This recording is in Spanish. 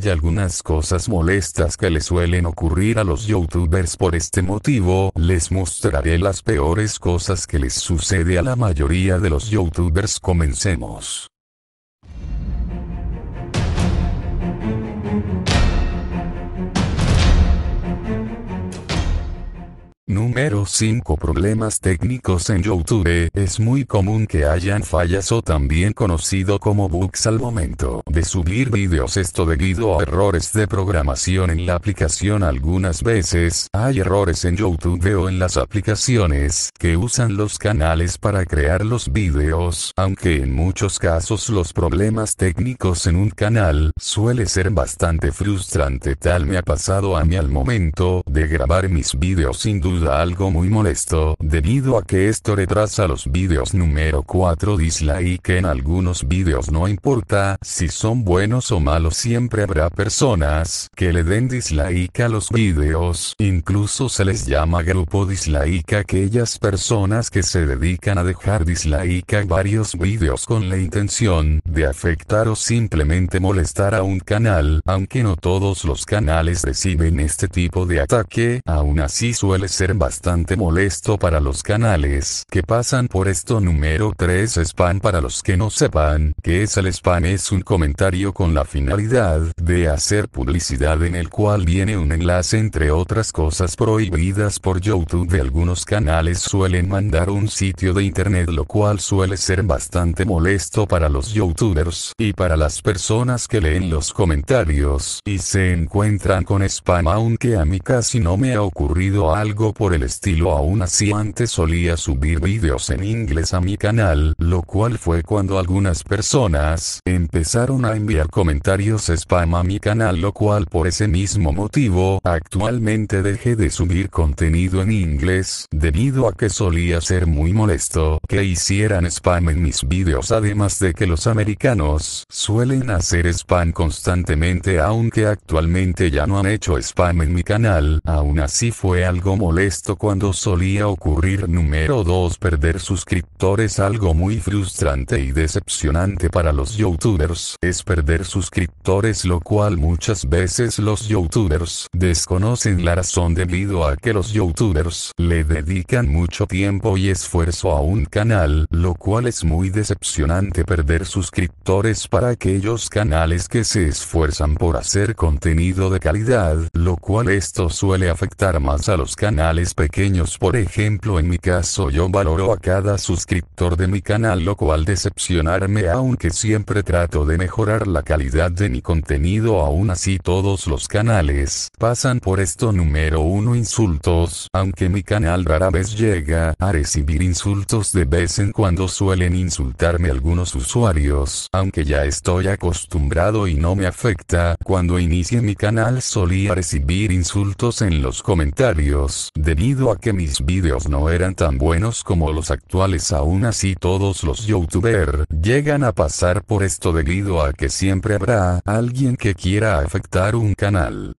Hay algunas cosas molestas que le suelen ocurrir a los youtubers por este motivo, les mostraré las peores cosas que les sucede a la mayoría de los youtubers. Comencemos. Número 5 Problemas técnicos en YouTube. Es muy común que hayan fallas o también conocido como bugs al momento de subir vídeos. Esto debido a errores de programación en la aplicación. Algunas veces hay errores en YouTube o en las aplicaciones que usan los canales para crear los vídeos, aunque en muchos casos los problemas técnicos en un canal suele ser bastante frustrante. Tal me ha pasado a mí al momento de grabar mis vídeos sin duda algo muy molesto, debido a que esto retrasa los vídeos número 4 dislike en algunos vídeos no importa si son buenos o malos siempre habrá personas que le den dislike a los vídeos, incluso se les llama grupo dislike a aquellas personas que se dedican a dejar dislike a varios vídeos con la intención de afectar o simplemente molestar a un canal, aunque no todos los canales reciben este tipo de ataque, aún así suele ser bastante molesto para los canales que pasan por esto. Número 3 Spam para los que no sepan que es el spam es un comentario con la finalidad de hacer publicidad en el cual viene un enlace entre otras cosas prohibidas por YouTube de algunos canales suelen mandar un sitio de internet lo cual suele ser bastante molesto para los youtubers y para las personas que leen los comentarios y se encuentran con spam aunque a mí casi no me ha ocurrido algo por el estilo aún así antes solía subir vídeos en inglés a mi canal, lo cual fue cuando algunas personas empezaron a enviar comentarios spam a mi canal lo cual por ese mismo motivo actualmente dejé de subir contenido en inglés debido a que solía ser muy molesto que hicieran spam en mis vídeos además de que los americanos suelen hacer spam constantemente aunque actualmente ya no han hecho spam en mi canal, aún así fue algo molesto esto cuando solía ocurrir número 2 perder suscriptores algo muy frustrante y decepcionante para los youtubers es perder suscriptores lo cual muchas veces los youtubers desconocen la razón debido a que los youtubers le dedican mucho tiempo y esfuerzo a un canal lo cual es muy decepcionante perder suscriptores para aquellos canales que se esfuerzan por hacer contenido de calidad lo cual esto suele afectar más a los canales pequeños por ejemplo en mi caso yo valoro a cada suscriptor de mi canal lo cual decepcionarme aunque siempre trato de mejorar la calidad de mi contenido aún así todos los canales pasan por esto número uno insultos aunque mi canal rara vez llega a recibir insultos de vez en cuando suelen insultarme algunos usuarios aunque ya estoy acostumbrado y no me afecta cuando inicie mi canal solía recibir insultos en los comentarios Debido a que mis vídeos no eran tan buenos como los actuales aún así todos los youtubers llegan a pasar por esto debido a que siempre habrá alguien que quiera afectar un canal.